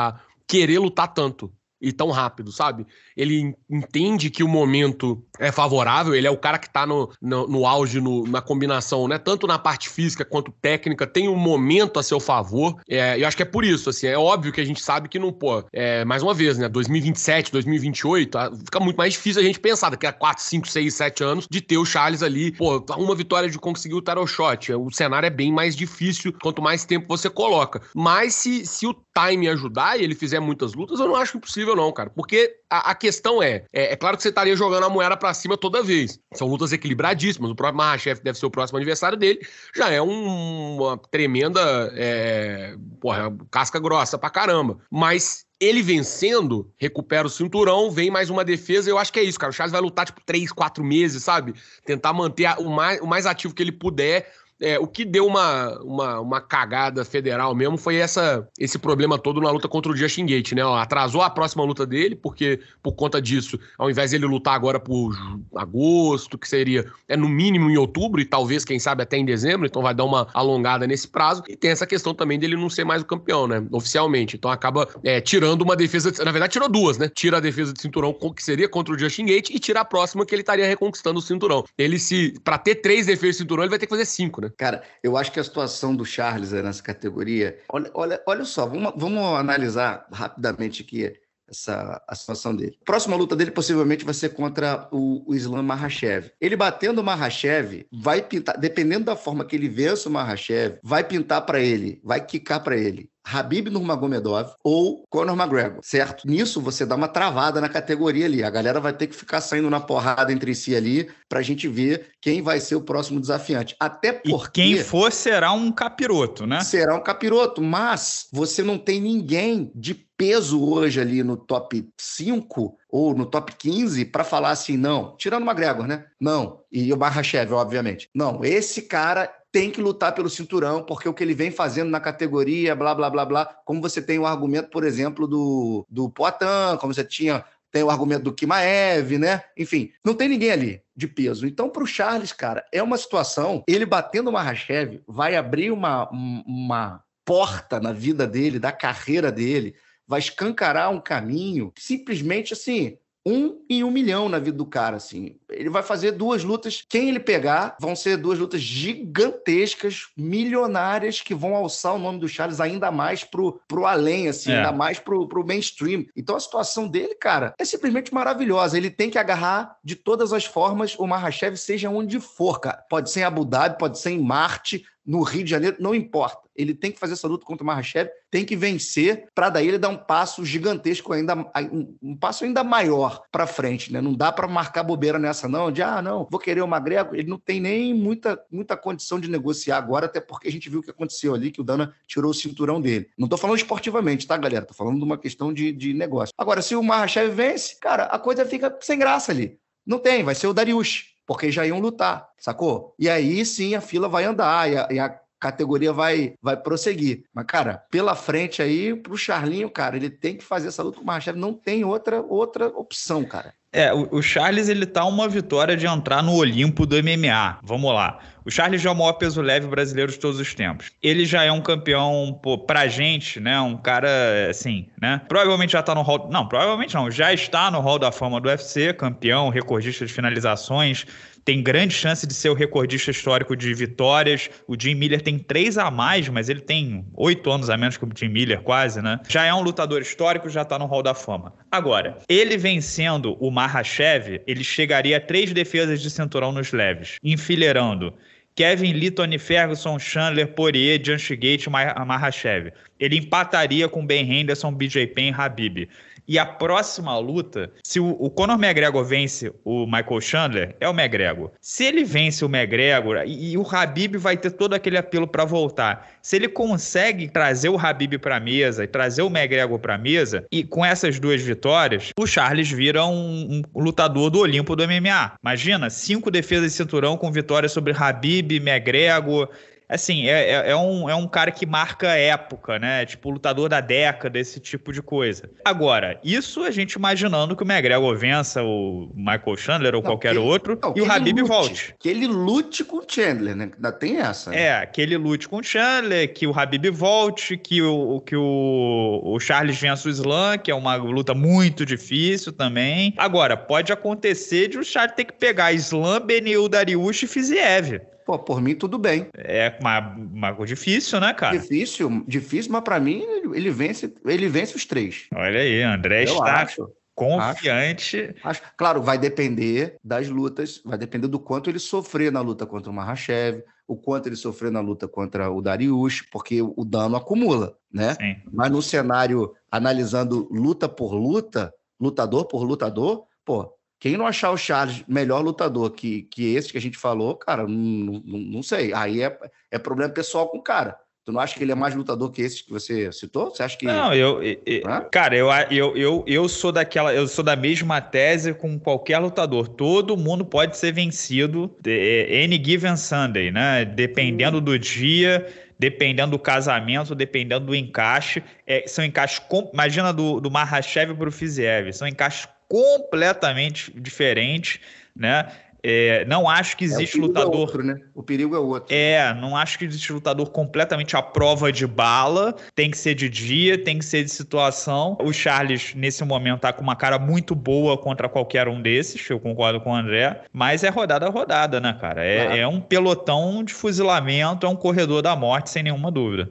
a querer lutar tanto e tão rápido, sabe? ele entende que o momento é favorável, ele é o cara que está no, no, no, auge, no, na combinação, né? Tanto na parte física quanto técnica, tem um momento a seu favor. É, eu acho que é por isso, assim, é óbvio que a gente sabe que não, pô, é, mais uma vez, né? 2027, 2028, fica muito mais difícil a gente pensar daqui a 4, 5, 6, 7 anos de ter o Charles ali, pô, uma vitória de conseguir o tarot shot. É, o cenário é bem mais difícil quanto mais tempo você coloca. Mas se, se o time ajudar e ele fizer muitas lutas, eu não acho impossível, não, cara. Porque a, a questão questão é, é, é claro que você estaria jogando a moeda para cima toda vez. São lutas equilibradíssimas. O próprio Mahachef deve ser o próximo adversário dele. Já é um, uma tremenda é, porra, casca grossa pra caramba. Mas ele vencendo, recupera o cinturão, vem mais uma defesa. Eu acho que é isso, cara. O Charles vai lutar, tipo, três, quatro meses, sabe? Tentar manter o mais, o mais ativo que ele puder é, o que deu uma, uma, uma cagada federal mesmo foi essa, esse problema todo na luta contra o Justin Gate, né? Ó, atrasou a próxima luta dele, porque por conta disso, ao invés dele lutar agora por agosto, que seria é no mínimo em outubro e talvez, quem sabe, até em dezembro, então vai dar uma alongada nesse prazo. E tem essa questão também dele não ser mais o campeão, né? Oficialmente. Então acaba é, tirando uma defesa. De, na verdade, tirou duas, né? Tira a defesa de cinturão, que seria contra o Justin Gate, e tira a próxima, que ele estaria reconquistando o cinturão. Ele se. para ter três defesas de cinturão, ele vai ter que fazer cinco, né? Cara, eu acho que a situação do Charles nessa categoria. Olha, olha, olha só, vamos, vamos analisar rapidamente aqui essa a situação dele. A próxima luta dele possivelmente vai ser contra o, o Islam Mahashev. Ele batendo o Mahashev, vai pintar, dependendo da forma que ele vença o Mahashev, vai pintar para ele, vai quicar para ele Habib Nurmagomedov ou Conor McGregor, certo? Nisso você dá uma travada na categoria ali. A galera vai ter que ficar saindo na porrada entre si ali pra gente ver quem vai ser o próximo desafiante. Até porque... E quem for será um capiroto, né? Será um capiroto, mas você não tem ninguém de peso hoje ali no top 5 ou no top 15 para falar assim, não, tirando o McGregor, né? Não, e o Barrachev, obviamente. Não, esse cara tem que lutar pelo cinturão, porque o que ele vem fazendo na categoria, blá, blá, blá, blá. Como você tem o argumento, por exemplo, do, do Poitin, como você tinha tem o argumento do Kimaev, né? Enfim, não tem ninguém ali de peso. Então, para o Charles, cara, é uma situação. Ele batendo o Mahashev vai abrir uma, uma porta na vida dele, da carreira dele, vai escancarar um caminho simplesmente assim um em um milhão na vida do cara, assim. Ele vai fazer duas lutas. Quem ele pegar vão ser duas lutas gigantescas, milionárias, que vão alçar o nome do Charles ainda mais pro, pro além, assim, é. ainda mais pro, pro mainstream. Então a situação dele, cara, é simplesmente maravilhosa. Ele tem que agarrar de todas as formas o Mahashev, seja onde for, cara. Pode ser em Abu Dhabi, pode ser em Marte, no Rio de Janeiro, não importa ele tem que fazer essa luta contra o Mahashev, tem que vencer, para daí ele dar um passo gigantesco, ainda um, um passo ainda maior para frente, né? Não dá para marcar bobeira nessa, não, de ah, não, vou querer o Magrego. Ele não tem nem muita, muita condição de negociar agora, até porque a gente viu o que aconteceu ali, que o Dana tirou o cinturão dele. Não tô falando esportivamente, tá, galera? Tô falando de uma questão de, de negócio. Agora, se o Mahashev vence, cara, a coisa fica sem graça ali. Não tem, vai ser o Darius porque já iam lutar, sacou? E aí sim a fila vai andar e a, e a, categoria vai, vai prosseguir. Mas, cara, pela frente aí, pro Charlinho, cara, ele tem que fazer essa luta com o Marcelo, não tem outra, outra opção, cara. É, o, o, Charles ele tá uma vitória de entrar no Olimpo do MMA. Vamos lá. O Charles já é o maior peso leve brasileiro de todos os tempos. Ele já é um campeão, pô, pra gente, né? Um cara, assim, né? Provavelmente já tá no hall. Não, provavelmente não. Já está no hall da fama do UFC, campeão, recordista de finalizações, tem grande chance de ser o recordista histórico de vitórias. O Jim Miller tem três a mais, mas ele tem oito anos a menos que o Jim Miller, quase, né? Já é um lutador histórico, já tá no Hall da Fama. Agora, ele vencendo o Mahashev, ele chegaria a três defesas de cinturão nos leves, enfileirando Kevin Lee, Tony Ferguson, Chandler, Poirier, John Gate, Mahashev. Ele empataria com Ben Henderson, BJ Penn e Habib. E a próxima luta, se o, o Conor McGregor vence o Michael Chandler, é o McGregor. Se ele vence o McGregor, e, e o Habib vai ter todo aquele apelo para voltar. Se ele consegue trazer o Habib para mesa e trazer o McGregor para mesa, e com essas duas vitórias, o Charles vira um, um lutador do Olimpo do MMA. Imagina, cinco defesas de cinturão com vitórias sobre Habib, McGregor, assim, é, é, é, um, é um cara que marca época, né? Tipo, lutador da década, esse tipo de coisa. Agora, isso a gente imaginando que o McGregor vença o Michael Chandler ou não, qualquer ele, outro não, e o Habib lute, volte. Que ele lute com o Chandler, né? Ainda tem essa. Né? É, que ele lute com o Chandler, que o Habib volte, que o, que o, o Charles vença o Slam, que é uma luta muito difícil também. Agora, pode acontecer de o Charles ter que pegar Slam, Benil, Dariush e Fiziev. Pô, por mim, tudo bem. É uma, uma difícil, né, cara? Difícil, difícil, mas para mim ele vence, ele vence os três. Olha aí, André Eu está acho confiante. Acho, acho, claro, vai depender das lutas, vai depender do quanto ele sofrer na luta contra o Mahashev, o quanto ele sofrer na luta contra o Darius, porque o dano acumula, né? Sim. Mas no cenário, analisando luta por luta, lutador por lutador, pô, quem não achar o Charles melhor lutador que, que esse que a gente falou, cara, não, não, não sei. Aí é, é problema pessoal com o cara. Tu não acha que ele é mais lutador que esse que você citou? Você acha que. Não, eu. eu Cara, eu, eu, eu, eu sou daquela. Eu sou da mesma tese com qualquer lutador. Todo mundo pode ser vencido. É, any given Sunday, né? Dependendo hum. do dia, dependendo do casamento, dependendo do encaixe. É, são encaixes. Imagina do, do Mahashev pro Fiziev. São encaixes completamente diferente, né? É, não acho que existe é, o é lutador. É outro, né? O perigo é outro. É, não acho que existe lutador completamente à prova de bala. Tem que ser de dia, tem que ser de situação. O Charles, nesse momento, tá com uma cara muito boa contra qualquer um desses. Eu concordo com o André. Mas é rodada a rodada, né, cara? É, é um pelotão de fuzilamento, é um corredor da morte, sem nenhuma dúvida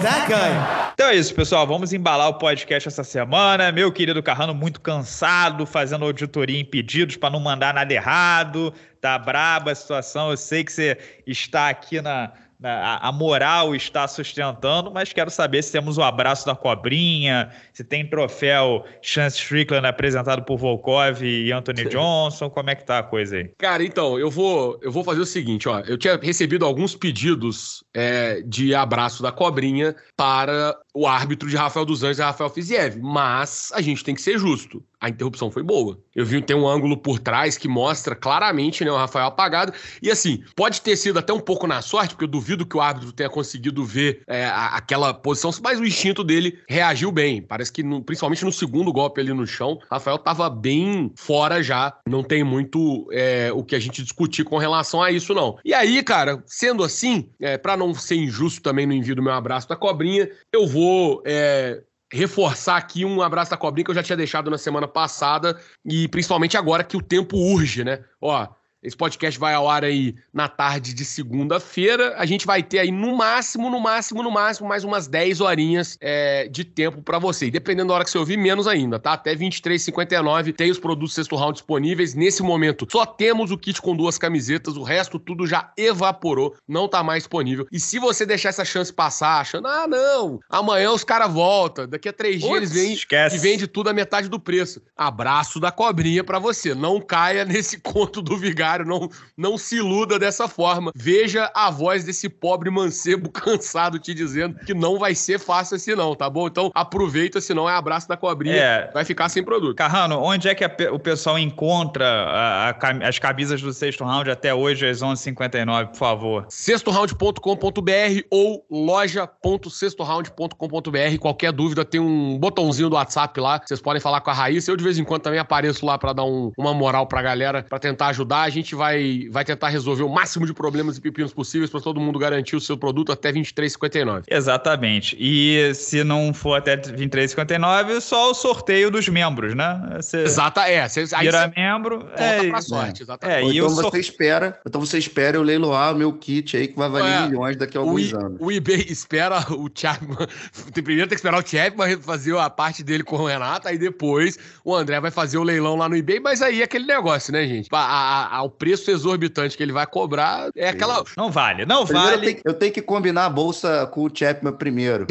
that guy. Né, então é isso, pessoal. Vamos embalar o podcast essa semana. Meu querido Carrano, muito cansado, fazendo auditoria em pedidos para não mandar nada errado. Tá braba a situação. Eu sei que você está aqui na né, a, a moral está sustentando, mas quero saber se temos o abraço da cobrinha, se tem troféu Chance Strickland apresentado por Volkov e Anthony Johnson, como é que tá a coisa aí? Cara, então, eu vou, eu vou fazer o seguinte, ó, eu tinha recebido alguns pedidos é, de abraço da cobrinha para o árbitro de Rafael dos Anjos e Rafael Fiziev, mas a gente tem que ser justo a interrupção foi boa. Eu vi tem um ângulo por trás que mostra claramente né, o Rafael apagado. E assim, pode ter sido até um pouco na sorte, porque eu duvido que o árbitro tenha conseguido ver é, aquela posição, mas o instinto dele reagiu bem. Parece que, no, principalmente no segundo golpe ali no chão, Rafael estava bem fora já. Não tem muito é, o que a gente discutir com relação a isso, não. E aí, cara, sendo assim, é, para não ser injusto também no envio do meu abraço da cobrinha, eu vou é, reforçar aqui um abraço da cobrinha que eu já tinha deixado na semana passada e principalmente agora que o tempo urge, né? Ó, esse podcast vai ao ar aí na tarde de segunda-feira. A gente vai ter aí no máximo, no máximo, no máximo, mais umas 10 horinhas é, de tempo para você. E dependendo da hora que você ouvir, menos ainda, tá? Até 23:59 tem os produtos sexto round disponíveis. Nesse momento, só temos o kit com duas camisetas, o resto tudo já evaporou, não tá mais disponível. E se você deixar essa chance passar, achando, ah, não, amanhã os caras voltam, daqui a três dias eles vêm esquece. e vende tudo a metade do preço. Abraço da cobrinha para você. Não caia nesse conto do Vigar não, não se iluda dessa forma. Veja a voz desse pobre mancebo cansado te dizendo que não vai ser fácil assim não, tá bom? Então aproveita, senão é abraço da cobrinha, é... vai ficar sem produto. Carrano, onde é que a, o pessoal encontra a, a, as camisas do sexto round até hoje às 11h59, por favor? sextoround.com.br ou loja.sextoround.com.br qualquer dúvida tem um botãozinho do WhatsApp lá, vocês podem falar com a Raíssa, eu de vez em quando também apareço lá para dar um, uma moral pra galera, para tentar ajudar, a gente gente vai, vai tentar resolver o máximo de problemas e pepinos possíveis para todo mundo garantir o seu produto até 23,59. Exatamente. E se não for até 23,59, só o sorteio dos membros, né? Você Exata, é. Você, aí vira você membro. É, pra sorte, é. exatamente. É, então você espera. Então você espera eu leiloar meu kit aí que vai valer é, milhões daqui a alguns anos. O eBay espera o Thiago. Primeiro tem que esperar o Chapman fazer a parte dele com o Renato, aí depois o André vai fazer o leilão lá no eBay, mas aí é aquele negócio, né, gente? A, a, a, preço exorbitante que ele vai cobrar é aquela. Não vale, não primeiro vale. Eu tenho, eu tenho, que combinar a bolsa com o Chapman primeiro.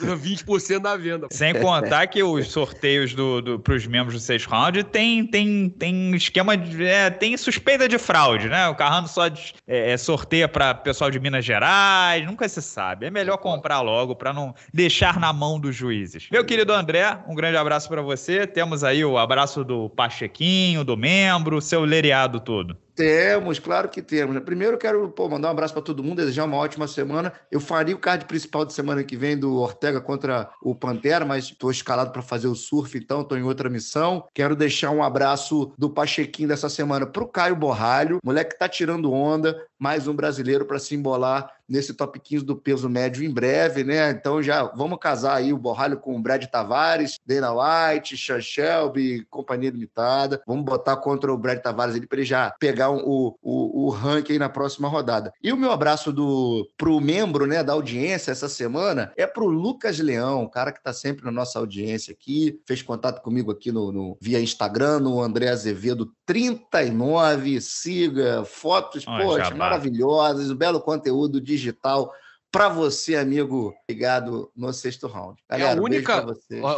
20% da venda. Sem contar que os sorteios do, do, pros membros do seis round tem, tem, tem esquema de. É, tem suspeita de fraude, né? O Carrano só de, é, é, sorteia para pessoal de Minas Gerais, nunca se sabe. É melhor comprar logo para não deixar na mão dos juízes. Meu querido André, um grande abraço para você. Temos aí o abraço do Pachequinho, do membro, seu aceleriado todo. Temos, claro que temos. Primeiro, quero pô, mandar um abraço para todo mundo, desejar uma ótima semana. Eu faria o card principal de semana que vem do Ortega contra o Pantera, mas estou escalado para fazer o surf, então estou em outra missão. Quero deixar um abraço do Pachequinho dessa semana para o Caio Borralho, moleque tá tirando onda, mais um brasileiro para se embolar nesse top 15 do peso médio em breve, né? Então já vamos casar aí o Borralho com o Brad Tavares, Dana White, Sean Shelby, companhia limitada. Vamos botar contra o Brad Tavares ali para ele já pegar pegar o, o, o ranking na próxima rodada. E o meu abraço do pro membro né, da audiência essa semana é pro Lucas Leão, o cara que está sempre na nossa audiência aqui, fez contato comigo aqui no, no via Instagram, no André Azevedo 39, siga fotos, post, maravilhosas, o um belo conteúdo digital para você, amigo, ligado no sexto round. Galera, é a única.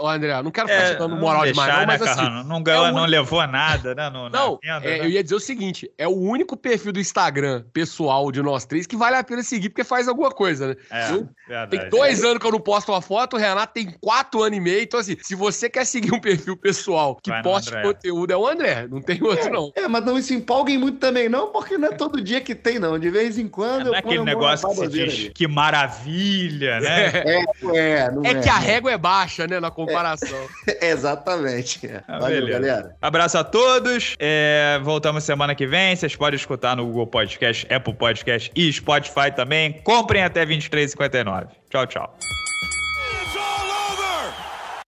Ô, André, não quero é, ficar é, moral deixar, demais, não, né, mas né, assim. Carrano? Não, é ganhou, é não levou a nada, né? No, não, é, né? eu ia dizer o seguinte: é o único perfil do Instagram pessoal de nós três que vale a pena seguir, porque faz alguma coisa, né? É, eu, verdade, tem dois anos que eu não posto uma foto, o Renato tem quatro anos e meio. Então, assim, se você quer seguir um perfil pessoal que Vai poste conteúdo, é o André, não tem outro, é, não. É, mas não se empolguem muito também, não, porque não é todo dia que tem, não. De vez em quando é, eu. Não é aquele negócio que se diz que mata maravilha, né? É, é é, é, é que a régua é baixa, né, na comparação. É, exatamente. Ah, Valeu, beleza. galera. Abraço a todos. voltamos semana que vem. Vocês podem escutar no Google Podcast, Apple Podcast e Spotify também. Comprem até 23,59. Tchau, tchau.